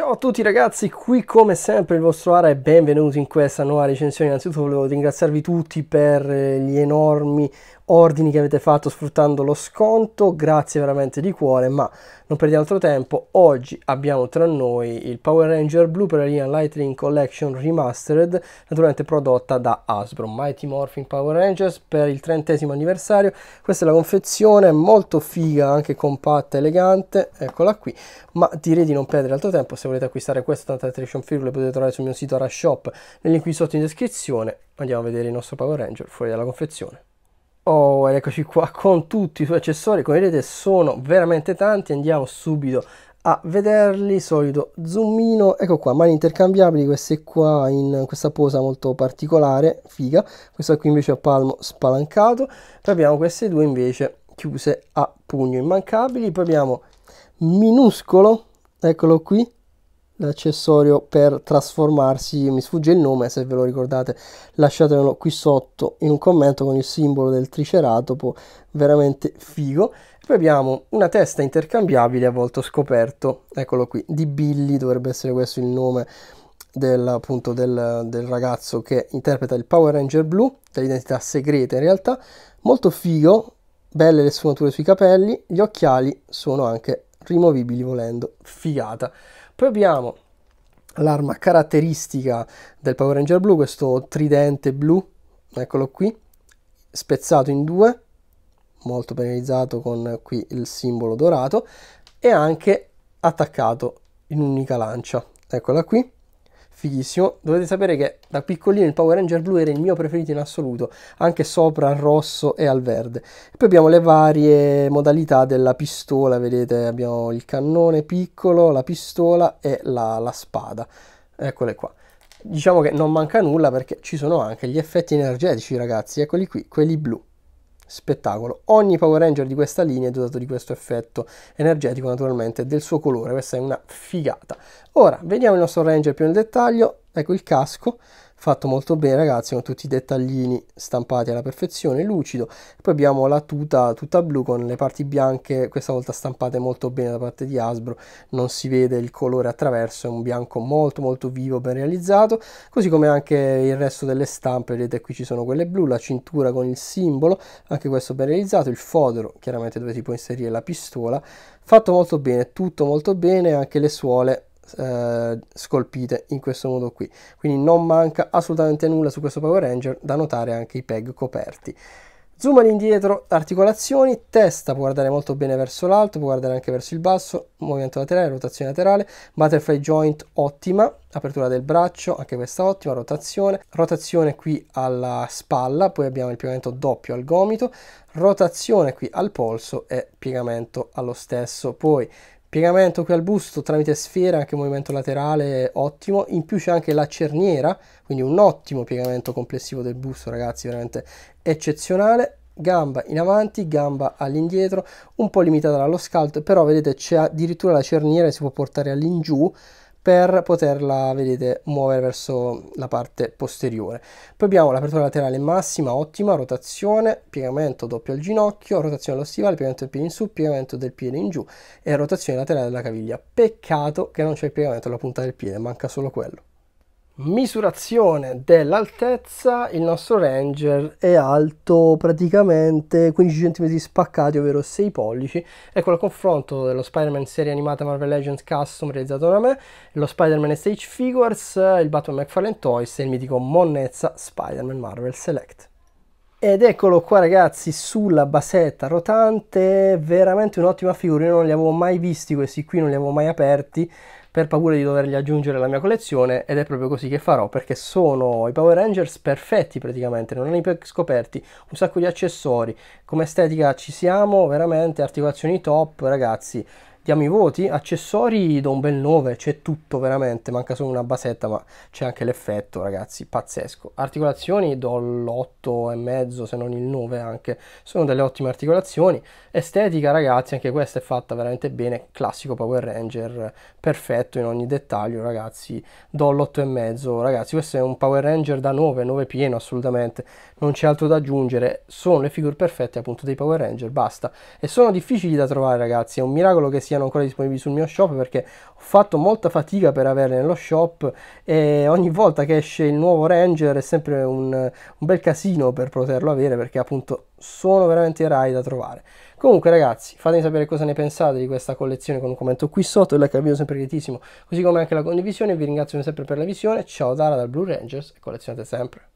Ciao a tutti ragazzi, qui come sempre il vostro Ara e benvenuti in questa nuova recensione. Innanzitutto volevo ringraziarvi tutti per eh, gli enormi ordini che avete fatto sfruttando lo sconto, grazie veramente di cuore, ma non perdiamo altro tempo, oggi abbiamo tra noi il Power Ranger Blue per la linea Lightning Collection Remastered, naturalmente prodotta da Hasbro, Mighty Morphin Power Rangers per il trentesimo anniversario, questa è la confezione, molto figa, anche compatta, elegante, eccola qui, ma direi di non perdere altro tempo, se volete acquistare questa tanta attraction figure le potete trovare sul mio sito Arashop, nel link qui sotto in descrizione, andiamo a vedere il nostro Power Ranger fuori dalla confezione. Oh, eccoci qua con tutti i suoi accessori, come vedete sono veramente tanti, andiamo subito a vederli, solito zoomino, ecco qua, mani intercambiabili, queste qua in questa posa molto particolare, figa, questa qui invece a palmo spalancato, poi abbiamo queste due invece chiuse a pugno immancabili, poi abbiamo minuscolo, eccolo qui, l'accessorio per trasformarsi, mi sfugge il nome se ve lo ricordate, lasciatemelo qui sotto in un commento con il simbolo del triceratopo, veramente figo. Poi abbiamo una testa intercambiabile a volto scoperto, eccolo qui, di Billy, dovrebbe essere questo il nome del, appunto, del, del ragazzo che interpreta il Power Ranger blu, dell'identità segreta in realtà, molto figo, belle le sfumature sui capelli, gli occhiali sono anche rimovibili volendo, figata. Poi abbiamo l'arma caratteristica del Power Ranger blu, questo tridente blu, eccolo qui, spezzato in due, molto penalizzato con qui il simbolo dorato, e anche attaccato in un'unica lancia, eccola qui, fighissimo. Dovete sapere che da piccolino il Power Ranger blu era il mio preferito in assoluto, anche sopra al rosso e al verde. E poi abbiamo le varie modalità della pistola, vedete abbiamo il cannone piccolo, la pistola e la, la spada. Eccole qua. Diciamo che non manca nulla perché ci sono anche gli effetti energetici ragazzi, eccoli qui, quelli blu spettacolo. Ogni Power Ranger di questa linea è dotato di questo effetto energetico naturalmente del suo colore, questa è una figata. Ora vediamo il nostro Ranger più nel dettaglio, ecco il casco, fatto molto bene ragazzi con tutti i dettaglini stampati alla perfezione lucido poi abbiamo la tuta tutta blu con le parti bianche questa volta stampate molto bene da parte di Hasbro non si vede il colore attraverso è un bianco molto molto vivo ben realizzato così come anche il resto delle stampe vedete qui ci sono quelle blu la cintura con il simbolo anche questo ben realizzato il fodero chiaramente dove si può inserire la pistola fatto molto bene tutto molto bene anche le suole eh, scolpite in questo modo qui quindi non manca assolutamente nulla su questo Power Ranger da notare anche i peg coperti zoom all'indietro articolazioni testa può guardare molto bene verso l'alto può guardare anche verso il basso movimento laterale rotazione laterale butterfly joint ottima apertura del braccio anche questa ottima rotazione rotazione qui alla spalla poi abbiamo il piegamento doppio al gomito rotazione qui al polso e piegamento allo stesso poi Piegamento qui al busto tramite sfera, anche movimento laterale ottimo. In più c'è anche la cerniera, quindi un ottimo piegamento complessivo del busto, ragazzi, veramente eccezionale gamba in avanti, gamba all'indietro, un po' limitata dallo scalto, però vedete c'è addirittura la cerniera che si può portare all'ingiù, per poterla, vedete, muovere verso la parte posteriore. Poi abbiamo l'apertura laterale massima, ottima, rotazione, piegamento doppio al ginocchio, rotazione allo stivale, piegamento del piede in su, piegamento del piede in giù e rotazione laterale della caviglia. Peccato che non c'è il piegamento alla punta del piede, manca solo quello misurazione dell'altezza il nostro ranger è alto praticamente 15 cm spaccati ovvero 6 pollici ecco il confronto dello Spider-Man serie animata Marvel Legends Custom realizzato da me lo Spider-Man Stage Figures il Batman McFarlane Toys e il mitico Monnezza Spider-Man Marvel Select ed eccolo qua ragazzi sulla basetta rotante, veramente un'ottima figura, io non li avevo mai visti questi qui, non li avevo mai aperti per paura di doverli aggiungere alla mia collezione ed è proprio così che farò perché sono i Power Rangers perfetti praticamente, non hanno scoperti, un sacco di accessori, come estetica ci siamo, veramente articolazioni top ragazzi, diamo i voti, accessori do un bel 9, c'è tutto veramente, manca solo una basetta ma c'è anche l'effetto ragazzi, pazzesco. Articolazioni do l'8,5 se non il 9 anche, sono delle ottime articolazioni. Estetica ragazzi, anche questa è fatta veramente bene, classico Power Ranger, perfetto in ogni dettaglio ragazzi, do l'8,5 ragazzi, questo è un Power Ranger da 9, 9 pieno assolutamente, non c'è altro da aggiungere, sono le figure perfette appunto dei Power Ranger, basta. E sono difficili da trovare ragazzi, è un miracolo che siano siano ancora disponibili sul mio shop perché ho fatto molta fatica per averle nello shop e ogni volta che esce il nuovo Ranger è sempre un, un bel casino per poterlo avere perché appunto sono veramente rai da trovare. Comunque ragazzi, fatemi sapere cosa ne pensate di questa collezione con un commento qui sotto, il like al video sempre gratissimo, così come anche la condivisione, vi ringrazio sempre per la visione, ciao Dara dal Blue Rangers e collezionate sempre.